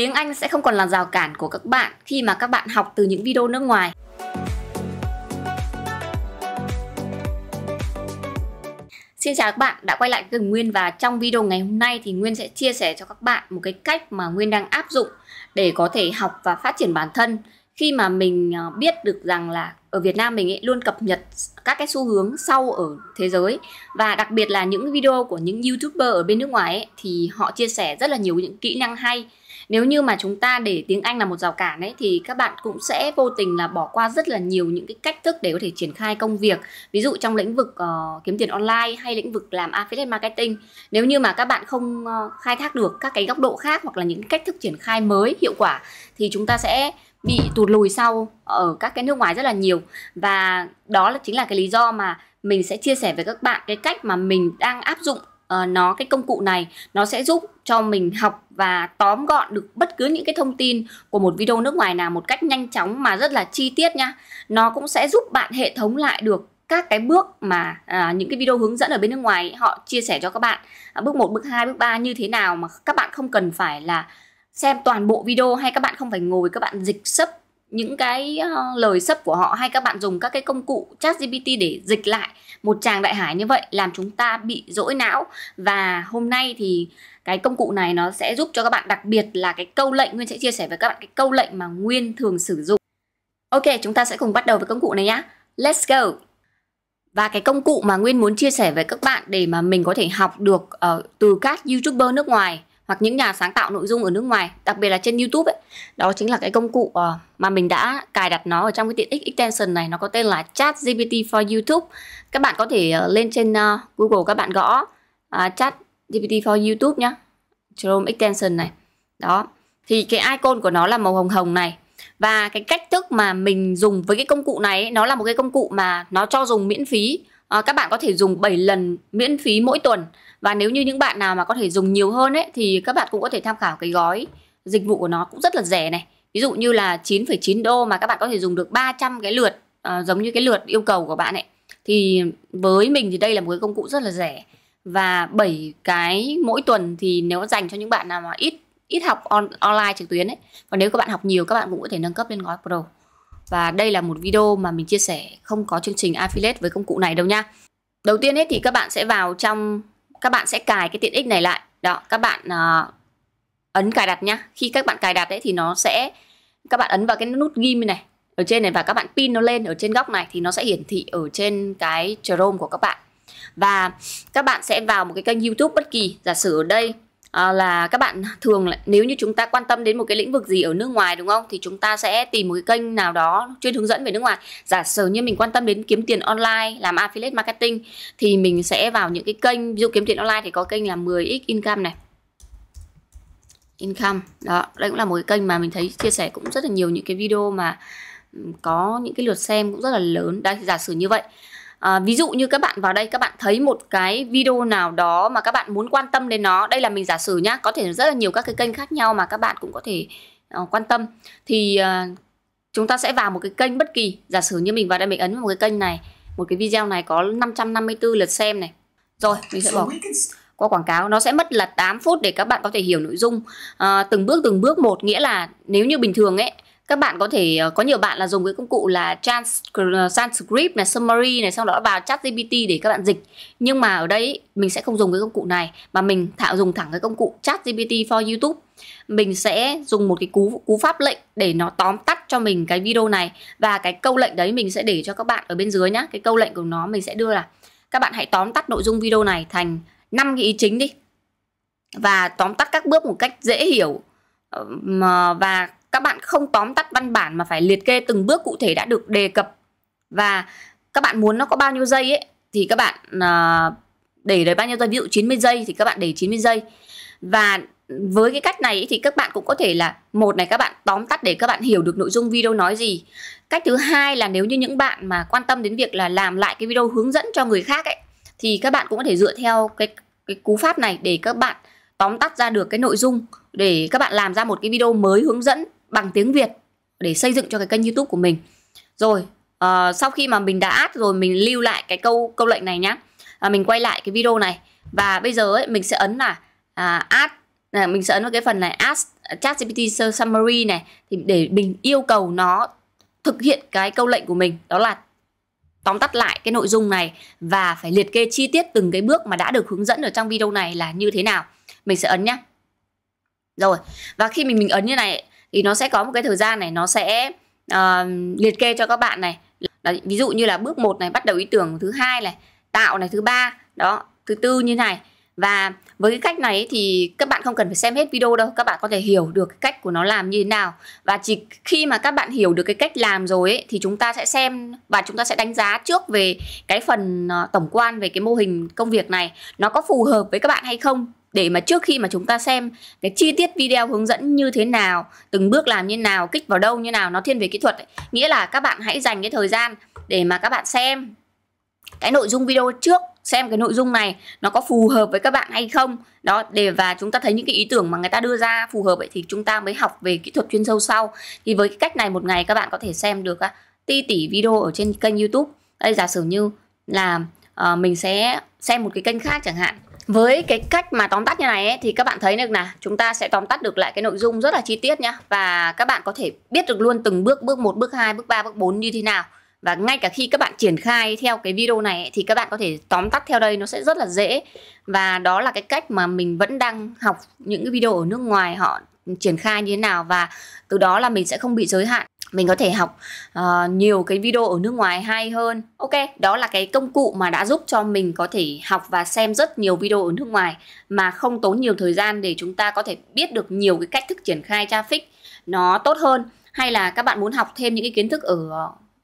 tiếng Anh sẽ không còn là rào cản của các bạn khi mà các bạn học từ những video nước ngoài. Xin chào các bạn đã quay lại cùng Nguyên và trong video ngày hôm nay thì Nguyên sẽ chia sẻ cho các bạn một cái cách mà Nguyên đang áp dụng để có thể học và phát triển bản thân khi mà mình ờ, biết được rằng là ở Việt Nam mình ấy luôn cập nhật các cái xu hướng sau ở thế giới và đặc biệt là những video của những youtuber ở bên nước ngoài ấy, thì họ chia sẻ rất là nhiều những kỹ năng hay nếu như mà chúng ta để tiếng Anh là một rào cản ấy thì các bạn cũng sẽ vô tình là bỏ qua rất là nhiều những cái cách thức để có thể triển khai công việc ví dụ trong lĩnh vực uh, kiếm tiền online hay lĩnh vực làm affiliate marketing nếu như mà các bạn không uh, khai thác được các cái góc độ khác hoặc là những cách thức triển khai mới hiệu quả thì chúng ta sẽ bị tụt lùi sau ở các cái nước ngoài rất là nhiều và đó là chính là cái lý do mà mình sẽ chia sẻ với các bạn cái cách mà mình đang áp dụng uh, nó cái công cụ này nó sẽ giúp cho mình học và tóm gọn được bất cứ những cái thông tin của một video nước ngoài nào một cách nhanh chóng mà rất là chi tiết nhá nó cũng sẽ giúp bạn hệ thống lại được các cái bước mà à, những cái video hướng dẫn ở bên nước ngoài họ chia sẻ cho các bạn à, bước 1, bước 2, bước 3 như thế nào mà các bạn không cần phải là xem toàn bộ video hay các bạn không phải ngồi các bạn dịch sấp những cái ờ, lời sấp của họ hay các bạn dùng các cái công cụ chat GPT để dịch lại một chàng đại hải như vậy làm chúng ta bị dỗi não và hôm nay thì cái công cụ này nó sẽ giúp cho các bạn đặc biệt là cái câu lệnh Nguyên sẽ chia sẻ với các bạn cái câu lệnh mà Nguyên thường sử dụng. Ok, chúng ta sẽ cùng bắt đầu với công cụ này nhá. Let's go! Và cái công cụ mà Nguyên muốn chia sẻ với các bạn để mà mình có thể học được uh, từ các YouTuber nước ngoài hoặc những nhà sáng tạo nội dung ở nước ngoài đặc biệt là trên YouTube ấy đó chính là cái công cụ ờ, mà mình đã cài đặt nó ở trong cái tiện ích extension này nó có tên là Chat GPT for YouTube các bạn có thể ờ, lên trên ờ, Google các bạn gõ uh, Chat GPT for YouTube nhé, Chrome extension này đó thì cái icon của nó là màu hồng hồng này và cái cách thức mà mình dùng với cái công cụ này ấy, nó là một cái công cụ mà nó cho dùng miễn phí à, các bạn có thể dùng 7 lần miễn phí mỗi tuần và nếu như những bạn nào mà có thể dùng nhiều hơn ấy thì các bạn cũng có thể tham khảo cái gói dịch vụ của nó cũng rất là rẻ này ví dụ như là 9,9 đô mà các bạn có thể dùng được 300 cái lượt à, giống như cái lượt yêu cầu của bạn ấy thì với mình thì đây là một cái công cụ rất là rẻ và 7 cái mỗi tuần thì nếu dành cho những bạn nào mà ít ít học on, online trực tuyến ấy còn nếu các bạn học nhiều các bạn cũng có thể nâng cấp lên gói pro và đây là một video mà mình chia sẻ không có chương trình affiliate với công cụ này đâu nha đầu tiên ấy thì các bạn sẽ vào trong các bạn sẽ cài cái tiện ích này lại đó các bạn uh, ấn cài đặt nhá khi các bạn cài đặt đấy thì nó sẽ các bạn ấn vào cái nút ghim này ở trên này và các bạn pin nó lên ở trên góc này thì nó sẽ hiển thị ở trên cái Chrome của các bạn và các bạn sẽ vào một cái kênh YouTube bất kỳ giả sử ở đây Ờ, là các bạn thường là, nếu như chúng ta quan tâm đến một cái lĩnh vực gì ở nước ngoài đúng không thì chúng ta sẽ tìm một cái kênh nào đó chuyên hướng dẫn về nước ngoài giả sử như mình quan tâm đến kiếm tiền online làm affiliate marketing thì mình sẽ vào những cái kênh ví dụ kiếm tiền online thì có kênh là 10x income này income đó đây cũng là một cái kênh mà mình thấy chia sẻ cũng rất là nhiều những cái video mà ừ, có những cái lượt xem cũng rất là lớn đây giả sử như vậy à, ví dụ như các bạn vào đây các bạn thấy một cái video nào đó mà các bạn muốn quan tâm đến nó đây là mình giả sử nhá có thể rất là nhiều các cái kênh khác nhau mà các bạn cũng có thể uh, quan tâm thì uh, chúng ta sẽ vào một cái kênh bất kỳ giả sử như mình vào đây mình ấn vào một cái kênh này một cái video này có 554 lượt xem này rồi mình sẽ bỏ qua quảng cáo nó sẽ mất là 8 phút để các bạn có thể hiểu nội dung à, từng bước từng bước một nghĩa là nếu như bình thường ấy các bạn có thể ờ, có nhiều bạn là dùng cái công cụ là ờ, transcript này summary này xong đó vào chat GPT để các bạn dịch nhưng mà ở đây mình sẽ không dùng cái công cụ này mà mình thạo dùng thẳng cái công cụ chat GPT for YouTube mình sẽ dùng một cái cú cú pháp lệnh để nó tóm tắt cho mình cái video này và cái câu lệnh đấy mình sẽ để cho các bạn ở bên dưới nhá cái câu lệnh của nó mình sẽ đưa là các bạn hãy tóm tắt nội dung video này thành năm cái ý chính đi và tóm tắt các bước một cách dễ hiểu ờ, và các bạn không tóm tắt văn bản mà phải liệt kê từng bước cụ thể đã được đề cập và các bạn muốn nó có bao nhiêu giây ấy thì các bạn uh, để đấy bao nhiêu giây ví dụ 90 giây thì các bạn để 90 giây và với cái cách này thì các bạn cũng có thể là một này các bạn tóm tắt để các bạn hiểu được nội dung video nói gì cách thứ hai là nếu như những bạn mà quan tâm đến việc là làm lại cái video hướng dẫn cho người khác ấy thì các bạn cũng có thể dựa theo cái cái cú pháp này để các bạn tóm tắt ra được cái nội dung để các bạn làm ra một cái video mới hướng dẫn bằng tiếng Việt để xây dựng cho cái kênh YouTube của mình. Rồi, uh, sau khi mà mình đã add rồi mình lưu lại cái câu câu lệnh này nhá. À, mình quay lại cái video này và bây giờ ấy, mình sẽ ấn là à, add là mình sẽ ấn vào cái phần này ask ChatGPT summary này thì để mình yêu cầu nó thực hiện cái câu lệnh của mình đó là tóm tắt lại cái nội dung này và phải liệt kê chi tiết từng cái bước mà đã được hướng dẫn ở trong video này là như thế nào. Mình sẽ ấn nhá. Rồi, và khi mình mình ấn như này thì nó sẽ có một cái thời gian này nó sẽ uh, liệt kê cho các bạn này đó, ví dụ như là bước 1 này bắt đầu ý tưởng thứ hai này tạo này thứ ba đó thứ tư như này và với cái cách này thì các bạn không cần phải xem hết video đâu các bạn có thể hiểu được cái cách của nó làm như thế nào và chỉ khi mà các bạn hiểu được cái cách làm rồi ấy, thì chúng ta sẽ xem và chúng ta sẽ đánh giá trước về cái phần ờ, tổng quan về cái mô hình công việc này nó có phù hợp với các bạn hay không để mà trước khi mà chúng ta xem cái chi tiết video hướng dẫn như thế nào từng bước làm như nào kích vào đâu như nào nó thiên về kỹ thuật ấy. nghĩa là các bạn hãy dành cái thời gian để mà các bạn xem cái nội dung video trước xem cái nội dung này nó có phù hợp với các bạn hay không đó để và chúng ta thấy những cái ý tưởng mà người ta đưa ra phù hợp vậy thì chúng ta mới học về kỹ thuật chuyên sâu sau thì với cái cách này một ngày các bạn có thể xem được ti tỷ video ở trên kênh youtube đây giả sử như là uh, mình sẽ xem một cái kênh khác chẳng hạn với cái cách mà tóm tắt như này ấy, thì các bạn thấy được là chúng ta sẽ tóm tắt được lại cái nội dung rất là chi tiết nhá và các bạn có thể biết được luôn từng bước bước 1, bước 2, bước 3, bước 4 như thế nào. Và ngay cả khi các bạn triển khai theo cái video này ấy, thì các bạn có thể tóm tắt theo đây nó sẽ rất là dễ. Và đó là cái cách mà mình vẫn đang học những cái video ở nước ngoài họ triển khai như thế nào và từ đó là mình sẽ không bị giới hạn mình có thể học uh, nhiều cái video ở nước ngoài hay hơn ok đó là cái công cụ mà đã giúp cho mình có thể học và xem rất nhiều video ở nước ngoài mà không tốn nhiều thời gian để chúng ta có thể biết được nhiều cái cách thức triển khai traffic nó tốt hơn hay là các bạn muốn học thêm những cái kiến thức ở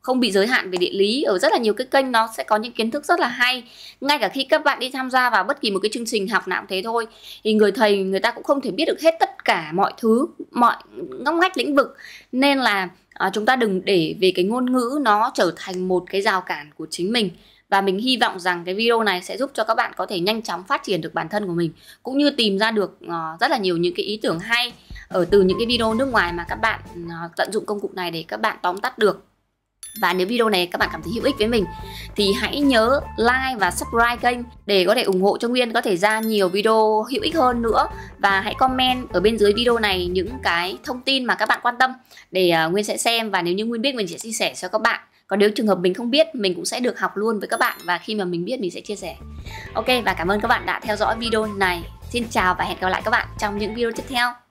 không bị giới hạn về địa lý ở rất là nhiều cái kênh nó sẽ có những kiến thức rất là hay ngay cả khi các bạn đi tham gia vào bất kỳ một cái chương trình học nào cũng thế thôi thì người thầy người ta cũng không thể biết được hết tất cả mọi thứ mọi ngóc ngách lĩnh vực nên là à, chúng ta đừng để về cái ngôn ngữ nó trở thành một cái rào cản của chính mình và mình hy vọng rằng cái video này sẽ giúp cho các bạn có thể nhanh chóng phát triển được bản thân của mình cũng như tìm ra được uh, rất là nhiều những cái ý tưởng hay ở từ những cái video nước ngoài mà các bạn uh, tận dụng công cụ này để các bạn tóm tắt được và nếu video này các bạn cảm thấy hữu ích với mình thì hãy nhớ like và subscribe kênh để có thể ủng hộ cho Nguyên có thể ra nhiều video hữu ích hơn nữa và hãy comment ở bên dưới video này những cái thông tin mà các bạn quan tâm để à, Nguyên sẽ xem và nếu như Nguyên biết mình sẽ chia sẻ cho các bạn. Còn nếu trường hợp mình không biết, mình cũng sẽ được học luôn với các bạn và khi mà mình biết mình sẽ chia sẻ. Ok và cảm ơn các bạn đã theo dõi video này. Xin chào và hẹn gặp lại các bạn trong những video tiếp theo.